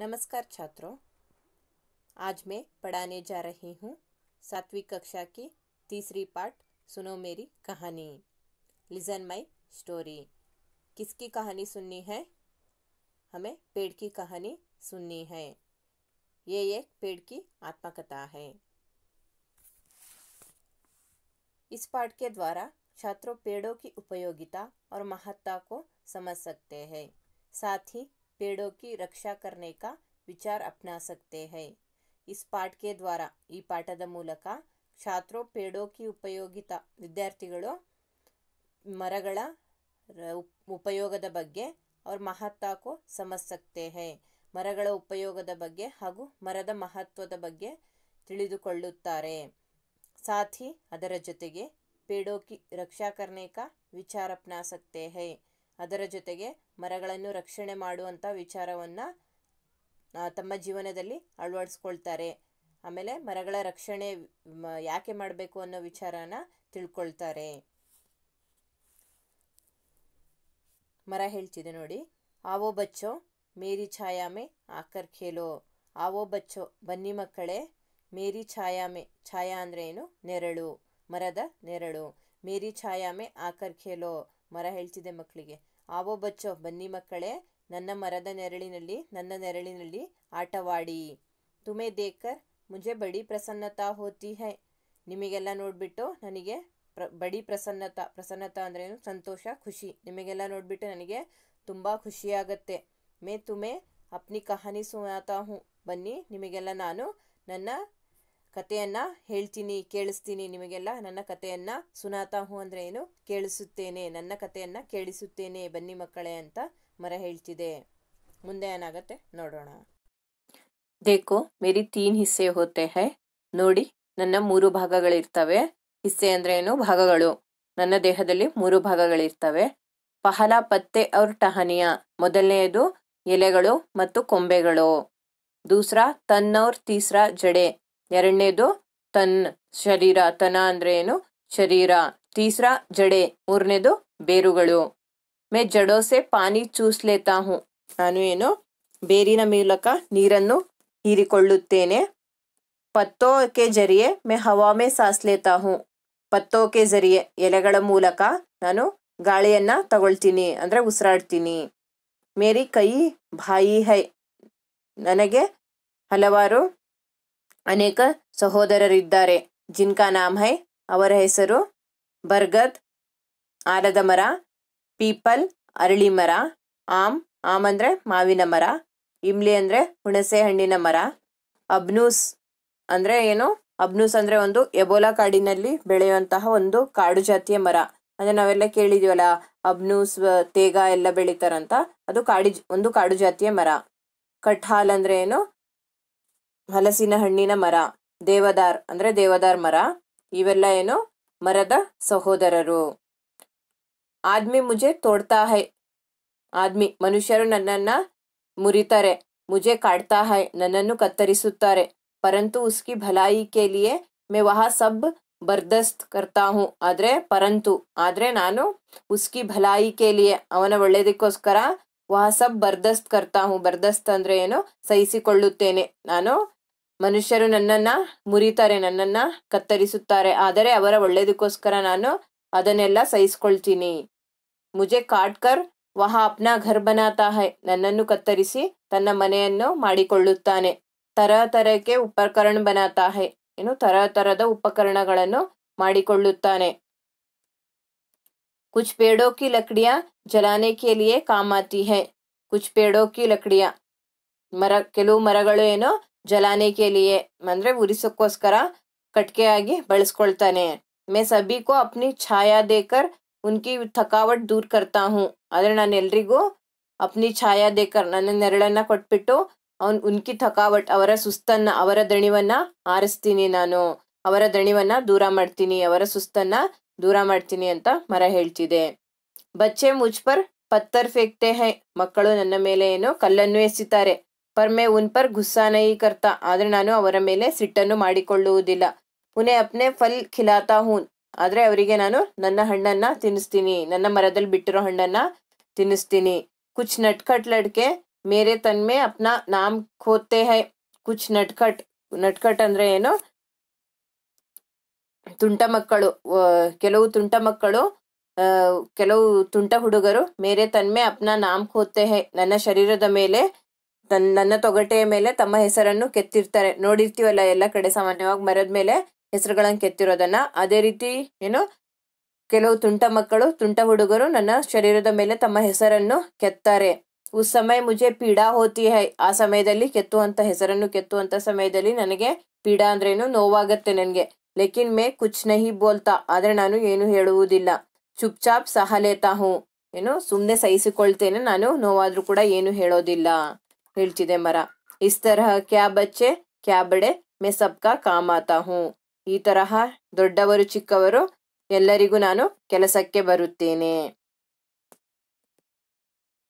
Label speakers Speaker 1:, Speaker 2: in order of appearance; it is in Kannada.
Speaker 1: नमस्कार छात्रों आज मैं पढ़ाने जा रही हूँ सातवीं कक्षा की तीसरी पार्ट सुनो मेरी कहानी लिजन माई स्टोरी किसकी कहानी सुननी है हमें पेड़ की कहानी सुननी है ये एक पेड़ की आत्मकथा है इस पाठ के द्वारा छात्रों पेड़ों की उपयोगिता और महत्ता को समझ सकते हैं साथ ही पेड़ों की ರಕ್ಷಾ करने का विचार अपना सकते हैं इस पाठ के द्वारा ಈ ಪಾಠದ ಮೂಲಕ ಕ್ಷಾತ್ರೋ ಪೇಡೋಕಿ ಉಪಯೋಗಿತ ವಿದ್ಯಾರ್ಥಿಗಳು ಮರಗಳ ಉಪಯೋಗದ ಬಗ್ಗೆ ಅವ್ರ ಮಹತ್ವಕ್ಕೂ ಸಮಸ್ಸಕ್ತೆ ಹೇ ಮರಗಳ ಉಪಯೋಗದ ಬಗ್ಗೆ ಹಾಗೂ ಮರದ ಮಹತ್ವದ ಬಗ್ಗೆ ತಿಳಿದುಕೊಳ್ಳುತ್ತಾರೆ ಸಾಥಿ ಅದರ ಜೊತೆಗೆ ಪೇಡೋಕಿ ರಕ್ಷಾ ವಿಚಾರ ವಿಚಾರಪ್ನಾಸಕ್ತೆ ಹೇ ಅದರ ಜೊತೆಗೆ ಮರಗಳನ್ನು ರಕ್ಷಣೆ ಮಾಡುವಂಥ ವಿಚಾರವನ್ನು ತಮ್ಮ ಜೀವನದಲ್ಲಿ ಅಳವಡಿಸ್ಕೊಳ್ತಾರೆ ಆಮೇಲೆ ಮರಗಳ ರಕ್ಷಣೆ ಯಾಕೆ ಮಾಡಬೇಕು ಅನ್ನೋ ವಿಚಾರನ ತಿಳ್ಕೊಳ್ತಾರೆ ಮರ ಹೇಳ್ತಿದೆ ನೋಡಿ ಆವೋ ಬಚ್ಚೋ ಮೇರಿ ಛಾಯಾಮೆ ಆಕರ್ ಖೇಲೋ ಆವೋ ಬಚ್ಚೋ ಬನ್ನಿ ಮಕ್ಕಳೇ ಮೇರಿ ಛಾಯಾಮೆ ಛಾಯಾ ಅಂದ್ರೆ ಏನು ನೆರಳು ಮರದ ನೆರಳು ಮೇರಿ ಛಾಯಾಮೆ ಆಕರ್ ಖೇಲೋ ಮರ ಹೇಳ್ತಿದೆ ಮಕ್ಕಳಿಗೆ ಆವೋ ಬಚ್ಚೋ ಬನ್ನಿ ಮಕ್ಕಳೇ ನನ್ನ ಮರದ ನೆರಳಿನಲ್ಲಿ ನನ್ನ ನೆರಳಿನಲ್ಲಿ ಆಟವಾಡಿ ತುಮೆ ದೇಕರ್ ಮುಂಜೆ ಬಡಿ ಪ್ರಸನ್ನತಾ ಹೋತಿ ಹೈ ನಿಮಗೆಲ್ಲ ನೋಡ್ಬಿಟ್ಟು ನನಗೆ ಪ್ರ ಬಡಿ ಪ್ರಸನ್ನತಾ ಪ್ರಸನ್ನತ ಅಂದ್ರೇನು ಸಂತೋಷ ಖುಷಿ ನಿಮಗೆಲ್ಲ ನೋಡಿಬಿಟ್ಟು ನನಗೆ ತುಂಬ ಖುಷಿಯಾಗತ್ತೆ ಮೇ ತುಮೆ ಅಪ್ನಿ ಕಹಾನಿ ಸುನಾತಾ ಹೂ ಬನ್ನಿ ನಿಮಗೆಲ್ಲ ನಾನು ನನ್ನ ಕಥೆಯನ್ನು ಹೇಳ್ತೀನಿ ಕೇಳಿಸ್ತೀನಿ ನಿಮಗೆಲ್ಲ ನನ್ನ ಸುನಾತಾ ಹೂ ಅಂದ್ರೆ ಏನು ಕೇಳಿಸುತ್ತೇನೆ ನನ್ನ ಕಥೆಯನ್ನ ಕೇಳಿಸುತ್ತೇನೆ ಬನ್ನಿ ಮಕ್ಕಳೇ ಅಂತ ಮರ ಹೇಳ್ತಿದೆ ಮುಂದೆ ಏನಾಗತ್ತೆ ನೋಡೋಣ ದೇಕೋ ಮೇರಿ ತೀನ್ ಹಿಸ್ಸೆ ಹೋತೆ ಹೈ ನೋಡಿ ನನ್ನ ಮೂರು ಭಾಗಗಳಿರ್ತವೆ ಹಿಸ್ಸೆ ಅಂದ್ರೆ ಏನು ಭಾಗಗಳು ನನ್ನ ದೇಹದಲ್ಲಿ ಮೂರು ಭಾಗಗಳಿರ್ತವೆ ಪಹಲ ಪತ್ತೆ ಅವ್ರ ಟಹನಿಯ ಮೊದಲನೆಯದು ಎಲೆಗಳು ಮತ್ತು ಕೊಂಬೆಗಳು ದೂಸ್ರಾ ತನ್ನವ್ರ ತೀಸ್ರಾ ಜಡೆ ಎರಡನೇದು ತನ್ ಶರೀರ ತನ ಅಂದ್ರೆ ಏನು ಶರೀರ ತೀಸ್ರಾ ಜಡೆ ಮೂರನೇದು ಬೇರುಗಳು ಮೇ ಜಡೋಸೆ ಪಾನಿ ಚೂಸ್ಲೇತಾಹು ನಾನು ಏನು ಬೇರಿನ ಮೂಲಕ ನೀರನ್ನು ಹೀರಿಕೊಳ್ಳುತ್ತೇನೆ ಪತ್ತೋಕೆ ಜರಿಯೆ ಮೇ ಹವಾಮೆ ಸಾಸ್ಲೇತಾಹು ಪತ್ತೋಕೆ ಜರಿಯೆ ಎಲೆಗಳ ಮೂಲಕ ನಾನು ಗಾಳಿಯನ್ನ ತಗೊಳ್ತೀನಿ ಅಂದ್ರೆ ಉಸಿರಾಡ್ತೀನಿ ಮೇರಿ ಕೈ ಬಾಯಿ ಹೈ ನನಗೆ ಹಲವಾರು ಅನೇಕ ಸಹೋದರರಿದ್ದಾರೆ ಜಿನ್ಕಾ ಹೈ ಅವರ ಹೆಸರು ಬರ್ಗದ್ ಆಲದ ಮರ ಪೀಪಲ್ ಅರಳಿ ಮರ ಆಮ್ ಆಮ್ ಅಂದರೆ ಮಾವಿನ ಮರ ಇಮ್ಲಿ ಅಂದರೆ ಹುಣಸೆ ಹಣ್ಣಿನ ಮರ ಅಬ್ನೂಸ್ ಅಂದರೆ ಏನು ಅಬ್ನೂಸ್ ಅಂದರೆ ಒಂದು ಎಬೋಲಾ ಕಾಡಿನಲ್ಲಿ ಬೆಳೆಯುವಂತಹ ಒಂದು ಕಾಡು ಜಾತಿಯ ಮರ ಅಂದರೆ ನಾವೆಲ್ಲ ಕೇಳಿದೀವಲ್ಲ ಅಬ್ನೂಸ್ ತೇಗ ಎಲ್ಲ ಬೆಳೀತಾರಂತ ಅದು ಕಾಡಿ ಒಂದು ಕಾಡು ಜಾತಿಯ ಮರ ಕಟ್ಹಾಲ್ ಅಂದರೆ ಏನು ಹಲಸಿನ ಹಣ್ಣಿನ ಮರ ದೇವದಾರ್ ಅಂದ್ರೆ ದೇವದಾರ್ ಮರ ಇವೆಲ್ಲ ಏನು ಮರದ ಸಹೋದರರು ಆದ್ಮಿ ಮುಜೆ ತೋಡ್ತಾ ಹೈ ಆದ್ಮಿ ಮನುಷ್ಯರು ನನ್ನನ್ನ ಮುರಿತಾರೆ ಮುಜೆ ಕಾಡ್ತಾ ಹೈ ನನ್ನನ್ನು ಕತ್ತರಿಸುತ್ತಾರೆ ಪರಂತು ಉಸ್ಕಿ ಭಲಾಯಿ ಕೆ ಮೇ ವಹಾ ಸಬ್ ಬರ್ದಸ್ತ್ ಕರ್ತಾ ಹೂ ಆದ್ರೆ ಪರಂತು ಆದ್ರೆ ನಾನು ಉಸ್ಕಿ ಭಲಾಯಿ ಕೇಳಿಯೇ ಅವನ ಒಳ್ಳೇದಕ್ಕೋಸ್ಕರ ವಹ ಸಬ್ ಬರ್ದಸ್ತ್ ಕರ್ತಾ ಹೂ ಬರ್ದಸ್ತ್ ಅಂದ್ರೆ ಏನು ಸಹಿಸಿಕೊಳ್ಳುತ್ತೇನೆ ನಾನು ಮನುಷ್ಯರು ನನ್ನನ್ನ ಮುರಿತಾರೆ ನನ್ನನ್ನ ಕತ್ತರಿಸುತ್ತಾರೆ ಆದರೆ ಅವರ ಒಳ್ಳೇದಕ್ಕೋಸ್ಕರ ನಾನು ಅದನ್ನೆಲ್ಲ ಸಹಿಸ್ಕೊಳ್ತೀನಿ ಮುಜೆ ಕಾಟ್ಕರ್ ವಹ ಅಪ್ನ ಘರ್ ಹೈ ನನ್ನನ್ನು ಕತ್ತರಿಸಿ ತನ್ನ ಮನೆಯನ್ನು ಮಾಡಿಕೊಳ್ಳುತ್ತಾನೆ ತರ ತರಕ್ಕೆ ಉಪಕರಣ ಬನಾತಾ ಹೈ ಏನು ತರ ತರದ ಉಪಕರಣಗಳನ್ನು ಮಾಡಿಕೊಳ್ಳುತ್ತಾನೆ कुछ पेड़ों की के ಜಲಾನೆ ಕೆಲಿಯೇ ಕಾಮ है ಕುಚ್ पेड़ों की ಮರ ಕೆಲವು ಮರಗಳು ಏನೋ ಜಲಾನೆ ಕೆಲಿಯೇ ಅಂದರೆ ಉರಿಸೋಕ್ಕೋಸ್ಕರ ಕಟ್ಕೆಯಾಗಿ ಬಳಸ್ಕೊಳ್ತಾನೆ ಮೇ ಸಭಿ ಅಪ್ನಿ ಛಾಯಾ ದೇಕರ್ ಉನ್ಕಿ ಥಕಾವಟ್ ದೂರ್ ಕರ್ತಾ ಹೂ ಆದರೆ ನಾನು ಎಲ್ರಿಗೂ ಅಪ್ನಿ ಛಾಯಾ ದೇಕರ್ ನನ್ನ ನೆರಳನ್ನ ಕೊಟ್ಬಿಟ್ಟು ಅವನ್ ಉನ್ಕಿ ಥಕಾವಟ್ ಅವರ ಸುಸ್ತನ್ನ ಅವರ ದಣಿವನ್ನ ಆರಿಸ್ತೀನಿ ನಾನು ಅವರ ದಣಿವನ್ನ ದೂರ ಮಾಡ್ತೀನಿ ಅವರ ಸುಸ್ತನ್ನ ದೂರ ಮಾಡ್ತೀನಿ ಅಂತ ಮರ ಹೇಳ್ತಿದೆ ಬಚ್ಚೆ ಮುಜ್ಪರ್ ಪತ್ತರ್ ಫೇಕ್ತೆ ಹೈ ಮಕ್ಕಳು ನನ್ನ ಮೇಲೆ ಏನು ಕಲ್ಲನ್ನು ಎಸಿತಾರೆ ಪರ್ಮೆ ಉನ್ಪರ್ ಗುಸ್ಸಾನೈ ಕರ್ತಾ ಆದ್ರೆ ನಾನು ಅವರ ಮೇಲೆ ಸಿಟ್ಟನ್ನು ಮಾಡಿಕೊಳ್ಳುವುದಿಲ್ಲ ಉನೆ ಅಪ್ನೆ ಫಲ್ ಖಿಲಾತಾ ಹೂನ್ ಆದ್ರೆ ಅವರಿಗೆ ನಾನು ನನ್ನ ಹಣ್ಣನ್ನ ತಿನ್ನಿಸ್ತೀನಿ ನನ್ನ ಮರದಲ್ಲಿ ಬಿಟ್ಟಿರೋ ಹಣ್ಣನ್ನ ತಿನ್ನಿಸ್ತೀನಿ ಕುಚ್ ನಟ್ಕಟ್ ಲಡ್ಕೆ ಮೇರೆ ತನ್ಮೆ ಅಪ್ನ ನಾಮ್ ಖೋತೆ ಹೈ ಕುಚ್ ನಟ್ಕಟ್ ನಟ್ಕಟ್ ಅಂದ್ರೆ ಏನು ತುಂಟ ಮಕ್ಕಳು ಕೆಲವು ತುಂಟ ಮಕ್ಕಳು ಕೆಲವು ತುಂಟ ಹುಡುಗರು ಮೇರೆ ತನ್ಮೆ ಅಪ್ನ ನಾಮ್ ಹೋತೆ ಹೈ ನನ್ನ ಶರೀರದ ಮೇಲೆ ತನ್ನ ನನ್ನ ತೊಗಟೆಯ ಮೇಲೆ ತಮ್ಮ ಹೆಸರನ್ನು ಕೆತ್ತಿರ್ತಾರೆ ನೋಡಿರ್ತೀವಲ್ಲ ಎಲ್ಲ ಕಡೆ ಸಾಮಾನ್ಯವಾಗಿ ಮರದ ಮೇಲೆ ಹೆಸರುಗಳನ್ನು ಕೆತ್ತಿರೋದನ್ನ ಅದೇ ರೀತಿ ಏನು ಕೆಲವು ತುಂಟ ಮಕ್ಕಳು ತುಂಟ ಹುಡುಗರು ನನ್ನ ಶರೀರದ ಮೇಲೆ ತಮ್ಮ ಹೆಸರನ್ನು ಕೆತ್ತಾರೆ ಉಸ್ ಸಮಯ ಮುಜೆ ಪೀಡಾ ಹೋತಿ ಹೈ ಆ ಸಮಯದಲ್ಲಿ ಕೆತ್ತುವಂತ ಹೆಸರನ್ನು ಕೆತ್ತುವಂತ ಸಮಯದಲ್ಲಿ ನನಗೆ ಪೀಡಾ ಅಂದ್ರೇನು ನೋವಾಗತ್ತೆ ನನಗೆ ಲೇಕಿನ್ ಮೇ ಕುಚ್ ನಹಿ ಬೋಲ್ತಾ ಆದರೆ ನಾನು ಏನು ಹೇಳುವುದಿಲ್ಲ ಚುಪ್ಚಾಪ್ ಸಹಲೇತಾ ಹೂ ಏನು ಸುಮ್ಮನೆ ಸಹಿಸಿಕೊಳ್ತೇನೆ ನಾನು ನೋವಾದ್ರೂ ಕೂಡ ಏನು ಹೇಳೋದಿಲ್ಲ ಹೇಳ್ತಿದೆ ಮರ ಇಸ್ ತರಹ ಕ್ಯಾ ಬಚ್ಚೆ ಕ್ಯಾ ಬಡೆ ಮೆ ಸಬ್ಕಾ ಕಾಮಾತಾ ಹೂ ಈ ತರಹ ದೊಡ್ಡವರು ಚಿಕ್ಕವರು ಎಲ್ಲರಿಗೂ ನಾನು ಕೆಲಸಕ್ಕೆ ಬರುತ್ತೇನೆ